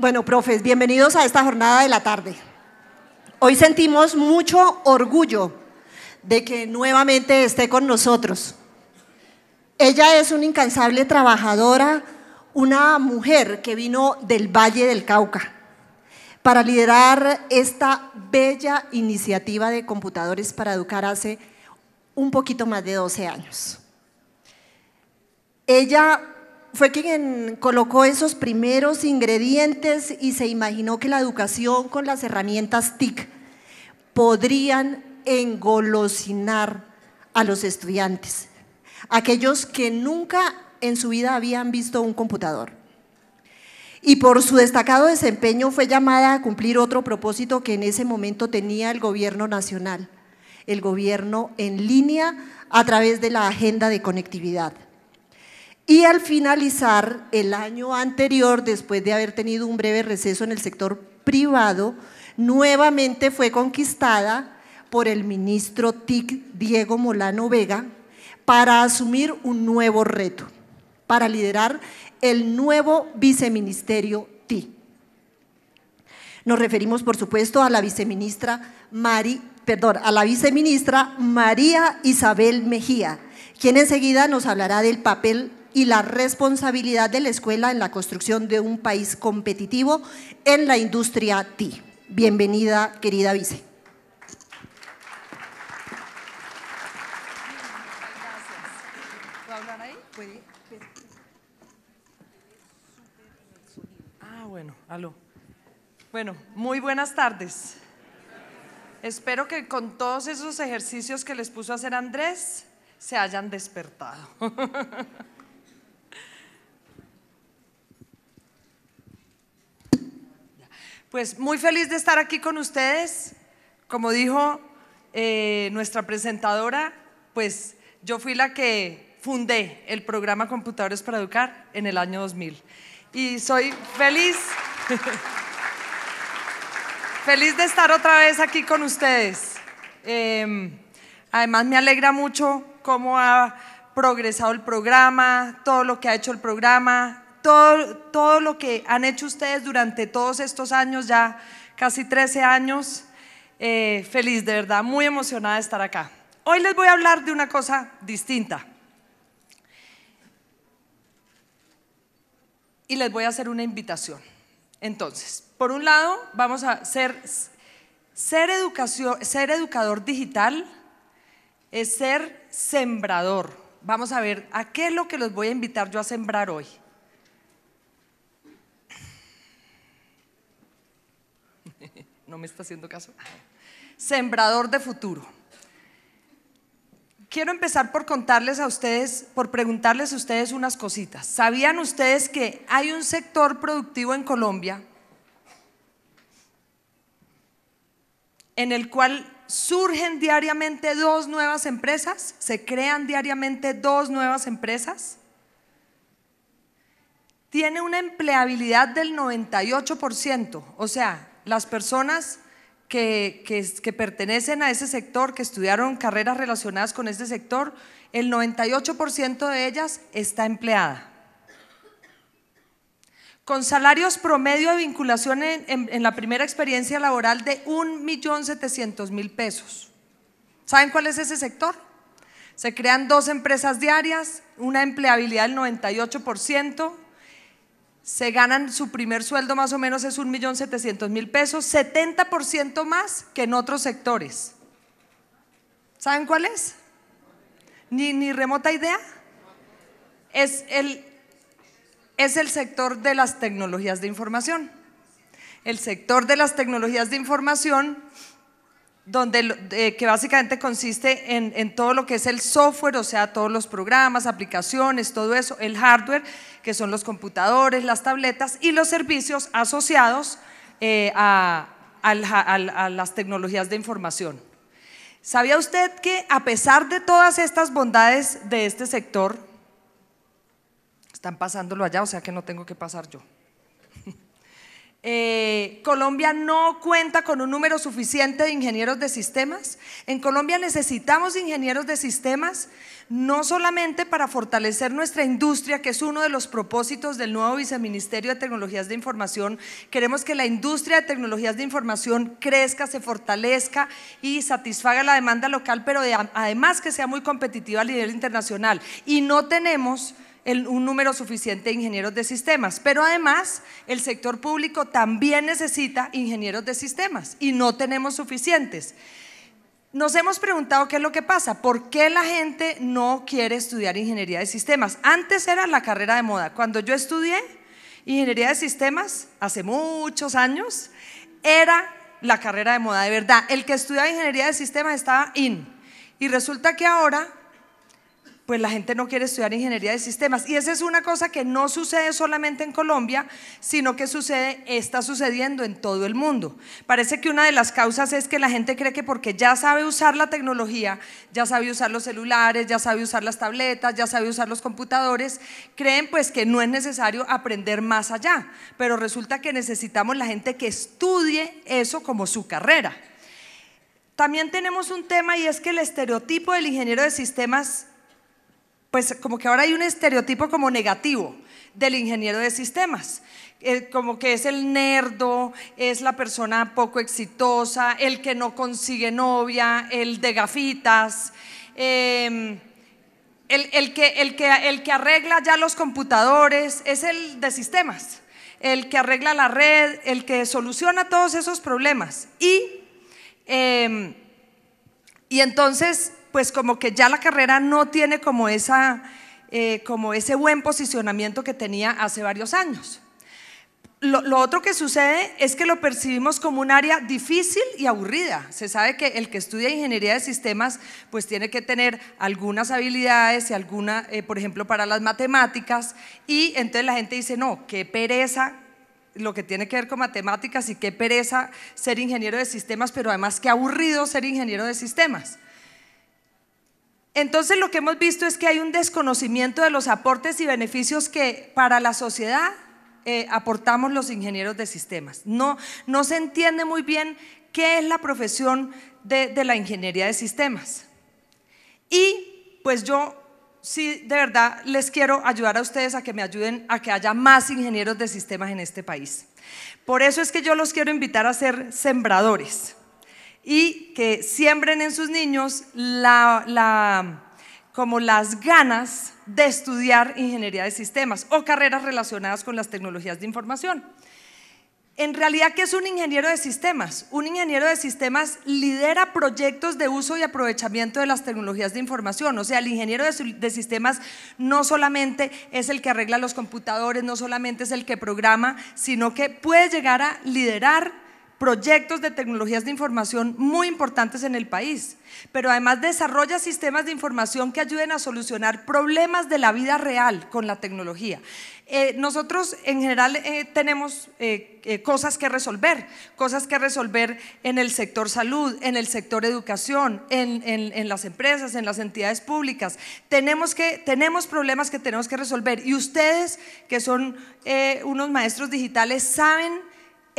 Bueno, profes, bienvenidos a esta jornada de la tarde. Hoy sentimos mucho orgullo de que nuevamente esté con nosotros. Ella es una incansable trabajadora, una mujer que vino del Valle del Cauca para liderar esta bella iniciativa de computadores para educar hace un poquito más de 12 años. Ella fue quien colocó esos primeros ingredientes y se imaginó que la educación con las herramientas TIC podrían engolosinar a los estudiantes, aquellos que nunca en su vida habían visto un computador. Y por su destacado desempeño fue llamada a cumplir otro propósito que en ese momento tenía el gobierno nacional, el gobierno en línea a través de la agenda de conectividad. Y al finalizar el año anterior, después de haber tenido un breve receso en el sector privado, nuevamente fue conquistada por el ministro TIC Diego Molano Vega para asumir un nuevo reto, para liderar el nuevo viceministerio TIC. Nos referimos, por supuesto, a la viceministra Mari, perdón, a la viceministra María Isabel Mejía, quien enseguida nos hablará del papel y la responsabilidad de la escuela en la construcción de un país competitivo en la industria TI. Bienvenida, querida vice. Ah, bueno, aló. Bueno, muy buenas tardes. Espero que con todos esos ejercicios que les puso a hacer Andrés se hayan despertado. Pues muy feliz de estar aquí con ustedes. Como dijo eh, nuestra presentadora, pues yo fui la que fundé el programa Computadores para Educar en el año 2000. Y soy feliz, feliz de estar otra vez aquí con ustedes. Em, además me alegra mucho cómo ha progresado el programa, todo lo que ha hecho el programa, todo, lo que han hecho ustedes durante todos estos años, ya casi 13 años. Eh, feliz, de verdad, muy emocionada de estar acá. Hoy les voy a hablar de una cosa distinta. Y les voy a hacer una invitación. Entonces, por un lado, vamos a ser, ser, educación, ser educador digital es ser sembrador. Vamos a ver a qué es lo que los voy a invitar yo a sembrar hoy. no me está haciendo caso. Sembrador de futuro. Quiero empezar por contarles a ustedes, por preguntarles a ustedes unas cositas. ¿Sabían ustedes que hay un sector productivo en Colombia en el cual surgen diariamente dos nuevas empresas, se crean diariamente dos nuevas empresas, tiene una empleabilidad del 98%, o sea, las personas que, pertenecen a ese sector, que estudiaron carreras relacionadas con ese sector, el 98% de ellas está empleada. Con salarios promedio de vinculación en, en la primera experiencia laboral de 1.700.000 pesos. ¿Saben cuál es ese sector? Se crean dos empresas diarias, una empleabilidad del 98%, se ganan su primer sueldo más o menos es 1.700.000 pesos, 70% más que en otros sectores. ¿Saben cuál es? Ni, remota idea. es el sector de las tecnologías de información. El sector de las tecnologías de información donde, eh, que básicamente consiste en, todo lo que es el software, o sea, todos los programas, aplicaciones, todo eso, el hardware, que son los computadores, las tabletas y los servicios asociados eh, a, a las tecnologías de información. ¿Sabía usted que a pesar de todas estas bondades de este sector, están pasándolo allá, o sea que no tengo que pasar yo? Eh, Colombia no cuenta con un número suficiente de ingenieros de sistemas. En Colombia necesitamos ingenieros de sistemas, no solamente para fortalecer nuestra industria, que es uno de los propósitos del nuevo viceministerio de Tecnologías de Información. Queremos que la industria de tecnologías de información crezca, se fortalezca y satisfaga la demanda local, pero además que sea muy competitiva a nivel internacional. Y no tenemos un número suficiente de ingenieros de sistemas, pero además el sector público también necesita ingenieros de sistemas y no tenemos suficientes. Nos hemos preguntado qué es lo que pasa, por qué la gente no quiere estudiar ingeniería de sistemas. Antes era la carrera de moda. Cuando yo estudié ingeniería de sistemas, hace muchos años, era la carrera de moda de verdad. El que estudiaba ingeniería de sistemas estaba in. Y resulta que ahora pues la gente no quiere estudiar ingeniería de sistemas. Y esa es una cosa que no sucede solamente en Colombia, sino que sucede, está sucediendo en todo el mundo. Parece que una de las causas es que la gente cree que porque ya sabe usar la tecnología, ya sabe usar los celulares, ya sabe usar las tabletas, ya sabe usar los computadores, creen pues que no es necesario aprender más allá. Pero resulta que necesitamos la gente que estudie eso como su carrera. También tenemos un tema y es que el estereotipo del ingeniero de sistemas pues como que ahora hay un estereotipo como negativo del ingeniero de sistemas, como que es el nerdo, es la persona poco exitosa, el que no consigue novia, el de gafitas, em, el, que, arregla ya los computadores, es el de sistemas, el que arregla la red, el que soluciona todos esos problemas. y em, entonces pues como que ya la carrera no tiene como, esa, eh, como ese buen posicionamiento que tenía hace varios años. Lo, otro que sucede es que lo percibimos como un área difícil y aburrida. Se sabe que el que estudia ingeniería de sistemas pues tiene que tener algunas habilidades y alguna, eh, por ejemplo, para las matemáticas y entonces la gente dice, no, qué pereza lo que tiene que ver con matemáticas y qué pereza ser ingeniero de sistemas, pero además qué aburrido ser ingeniero de sistemas. Entonces lo que hemos visto es que hay un desconocimiento de los aportes y beneficios que para la sociedad eh, aportamos los ingenieros de sistemas. No, se entiende muy bien qué es la profesión de la ingeniería de sistemas. Y pues yo sí, de verdad, les quiero ayudar a ustedes a que me ayuden a que haya más ingenieros de sistemas en este país. Por eso es que yo los quiero invitar a ser sembradores y que siembren en sus niños la, como las ganas de estudiar ingeniería de sistemas o carreras relacionadas con las tecnologías de información. En realidad, ¿qué es un ingeniero de sistemas? Un ingeniero de sistemas lidera proyectos de uso y aprovechamiento de las tecnologías de información. O sea, el ingeniero de, de, sistemas no solamente es el que arregla los computadores, no solamente es el que programa, sino que puede llegar a liderar proyectos de tecnologías de información muy importantes en el país, pero además desarrolla sistemas de información que ayuden a solucionar problemas de la vida real con la tecnología. Eh, nosotros en general eh, tenemos eh, cosas que resolver, cosas que resolver en el sector salud, en el sector educación, en, en, en, las empresas, en las entidades públicas. Tenemos, que, tenemos problemas que tenemos que resolver y ustedes que son unos maestros digitales saben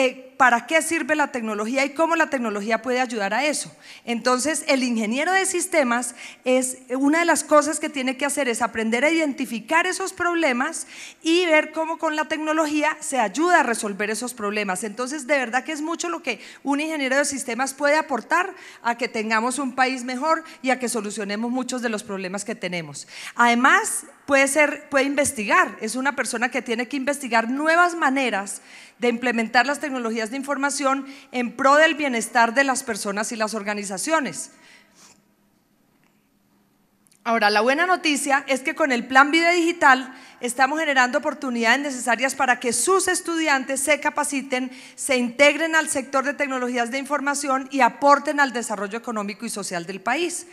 eh, para qué sirve la tecnología y cómo la tecnología puede ayudar a eso. Entonces, el ingeniero de sistemas es una de las cosas que tiene que hacer es aprender a identificar esos problemas y ver cómo con la tecnología se ayuda a resolver esos problemas. Entonces, de verdad que es mucho lo que un ingeniero de sistemas puede aportar a que tengamos un país mejor y a que solucionemos muchos de los problemas que tenemos. Además, puede ser, puede investigar, es una persona que tiene que investigar nuevas maneras de implementar las tecnologías de información en pro del bienestar de las personas y las organizaciones. Ahora, la buena noticia es que con el Plan Vida Digital estamos generando oportunidades necesarias para que sus estudiantes se capaciten, se integren al sector de tecnologías de información y aporten al desarrollo económico y social del país.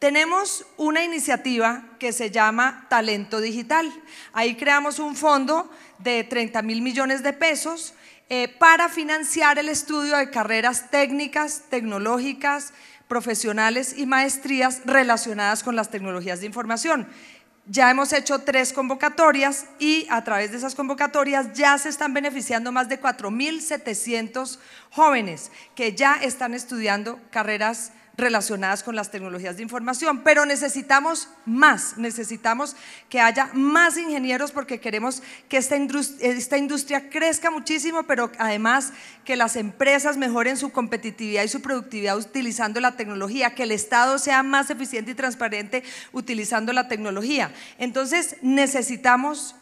Tenemos una iniciativa que se llama Talento Digital. Ahí creamos un fondo de 30 mil millones de pesos eh, para financiar el estudio de carreras técnicas, tecnológicas, profesionales y maestrías relacionadas con las tecnologías de información. Ya hemos hecho tres convocatorias y a través de esas convocatorias ya se están beneficiando más de 4.700 jóvenes que ya están estudiando carreras relacionadas con las tecnologías de información, pero necesitamos más, necesitamos que haya más ingenieros porque queremos que esta industria, crezca muchísimo, pero además que las empresas mejoren su competitividad y su productividad utilizando la tecnología, que el Estado sea más eficiente y transparente utilizando la tecnología. Entonces necesitamos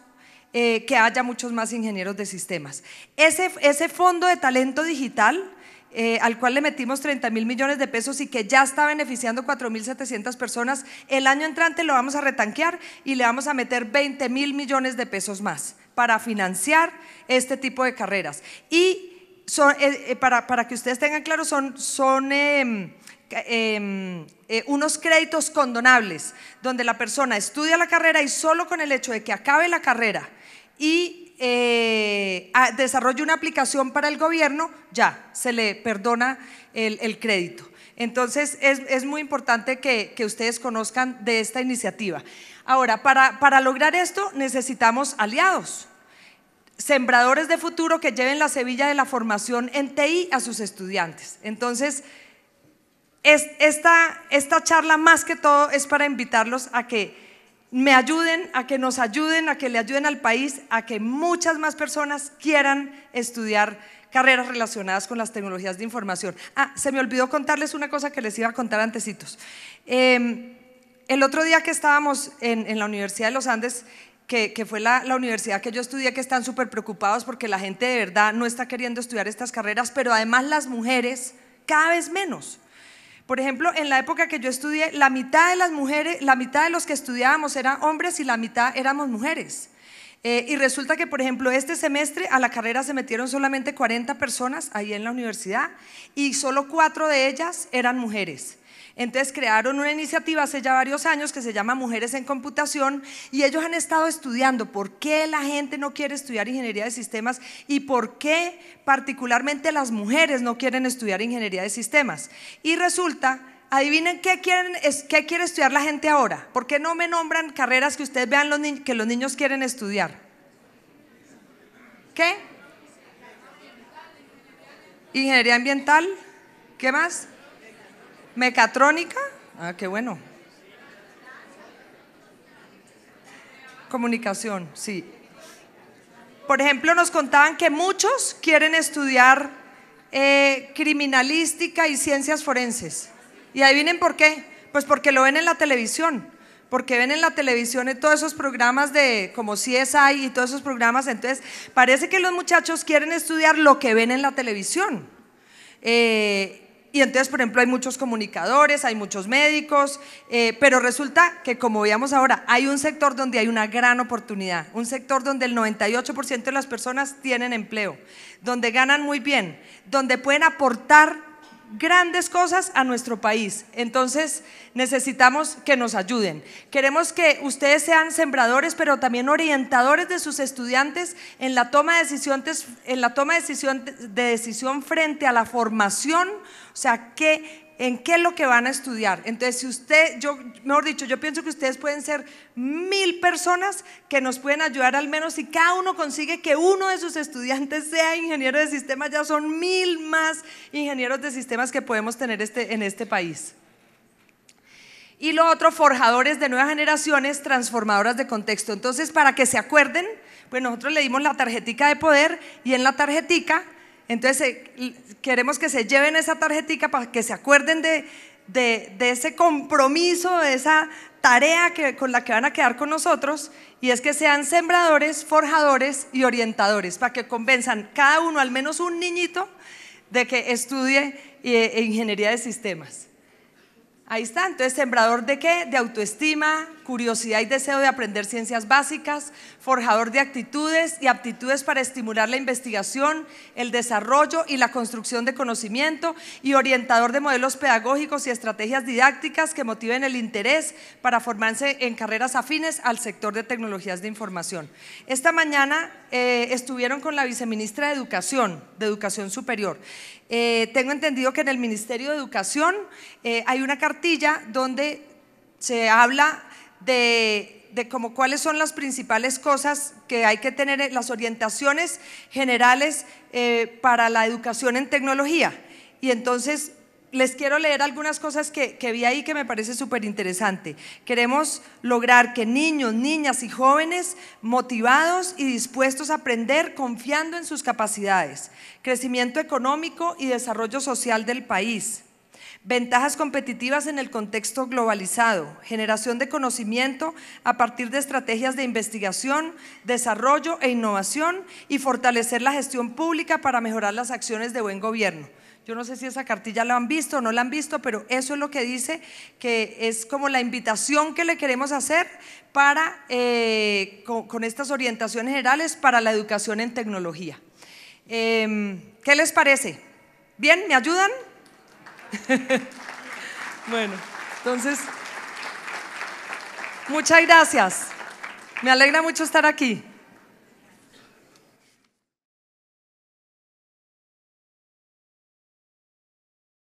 eh, que haya muchos más ingenieros de sistemas. Ese, ese fondo de talento digital eh, al cual le metimos 30 mil millones de pesos y que ya está beneficiando 4.700 personas, el año entrante lo vamos a retanquear y le vamos a meter 20 mil millones de pesos más para financiar este tipo de carreras. Y eh, eh, para, que ustedes tengan claro, son, son em, em, unos créditos condonables, donde la persona estudia la carrera y solo con el hecho de que acabe la carrera y eh, ah, desarrolle una aplicación para el gobierno, ya se le perdona el, crédito. Entonces es, muy importante que, ustedes conozcan de esta iniciativa. Ahora, para, para lograr esto necesitamos aliados sembradores de futuro que lleven la Sevilla de la formación en TI a sus estudiantes. Entonces, es, esta, esta charla más que todo es para invitarlos a que me ayuden, a que nos ayuden, a que le ayuden al país, a que muchas más personas quieran estudiar carreras relacionadas con las tecnologías de información. Ah, se me olvidó contarles una cosa que les iba a contar antecitos. Em, el otro día que estábamos en, la Universidad de los Andes, que, fue la, la, universidad que yo estudié, que están súper preocupados porque la gente de verdad no está queriendo estudiar estas carreras, pero además las mujeres cada vez menos. Por ejemplo, en la época que yo estudié, la mitad de las mujeres, la mitad de los que estudiábamos eran hombres y la mitad éramos mujeres. Eh, y resulta que, por ejemplo, este semestre a la carrera se metieron solamente 40 personas ahí en la universidad y solo cuatro de ellas eran mujeres. Entonces crearon una iniciativa hace ya varios años que se llama Mujeres en Computación y ellos han estado estudiando por qué la gente no quiere estudiar ingeniería de sistemas y por qué particularmente las mujeres no quieren estudiar ingeniería de sistemas. Y resulta Adivinen qué, quieren, quiere estudiar la gente ahora. ¿Por qué no me nombran carreras que ustedes vean los que los niños quieren estudiar? ¿Qué? Ingeniería ambiental. ¿Qué más? Mecatrónica. Ah, qué bueno. Comunicación, sí. Por ejemplo, nos contaban que muchos quieren estudiar eh, criminalística y ciencias forenses. Y vienen por qué. Pues porque lo ven en la televisión. Porque ven en la televisión todos esos programas de como CSI y todos esos programas. Entonces, parece que los muchachos quieren estudiar lo que ven en la televisión. Eh, y entonces, por ejemplo, hay muchos comunicadores, hay muchos médicos, eh, pero resulta que, como veíamos ahora, hay un sector donde hay una gran oportunidad, un sector donde el 98% de las personas tienen empleo, donde ganan muy bien, donde pueden aportar grandes cosas a nuestro país. Entonces necesitamos que nos ayuden. Queremos que ustedes sean sembradores, pero también orientadores de sus estudiantes en la toma de decisión, en la toma de decisión, de decisión frente a la formación. O sea, que en qué es lo que van a estudiar. Entonces, si usted, yo, mejor dicho, yo pienso que ustedes pueden ser mil personas que nos pueden ayudar al menos si cada uno consigue que uno de sus estudiantes sea ingeniero de sistemas, ya son mil más ingenieros de sistemas que podemos tener este, en este país. Y lo otro, forjadores de nuevas generaciones, transformadoras de contexto. Entonces, para que se acuerden, pues nosotros le dimos la tarjetica de poder y en la tarjetica entonces eh, queremos que se lleven esa tarjetica para que se acuerden de, ese compromiso, de esa tarea que, con la que van a quedar con nosotros, y es que sean sembradores, forjadores y orientadores, para que convenzan cada uno, al menos un niñito, de que estudie eh, ingeniería de sistemas. Ahí está, entonces, sembrador de qué? De autoestima, curiosidad y deseo de aprender ciencias básicas, forjador de actitudes y aptitudes para estimular la investigación, el desarrollo y la construcción de conocimiento y orientador de modelos pedagógicos y estrategias didácticas que motiven el interés para formarse en carreras afines al sector de tecnologías de información. Esta mañana eh, estuvieron con la viceministra de Educación, de Educación Superior. Eh, tengo entendido que en el Ministerio de Educación eh, hay una cartilla donde se habla de, como cuáles son las principales cosas que hay que tener, las orientaciones generales eh, para la educación en tecnología. Y entonces les quiero leer algunas cosas que, que vi ahí que me parece súper interesante. Queremos lograr que niños, niñas y jóvenes motivados y dispuestos a aprender confiando en sus capacidades, crecimiento económico y desarrollo social del país Ventajas competitivas en el contexto globalizado, generación de conocimiento a partir de estrategias de investigación, desarrollo e innovación y fortalecer la gestión pública para mejorar las acciones de buen gobierno. Yo no sé si esa cartilla la han visto o no la han visto, pero eso es lo que dice que es como la invitación que le queremos hacer para, eh, con, estas orientaciones generales para la educación en tecnología. Em, ¿Qué les parece? ¿Bien? ¿Me ayudan? bueno, entonces, muchas gracias. Me alegra mucho estar aquí.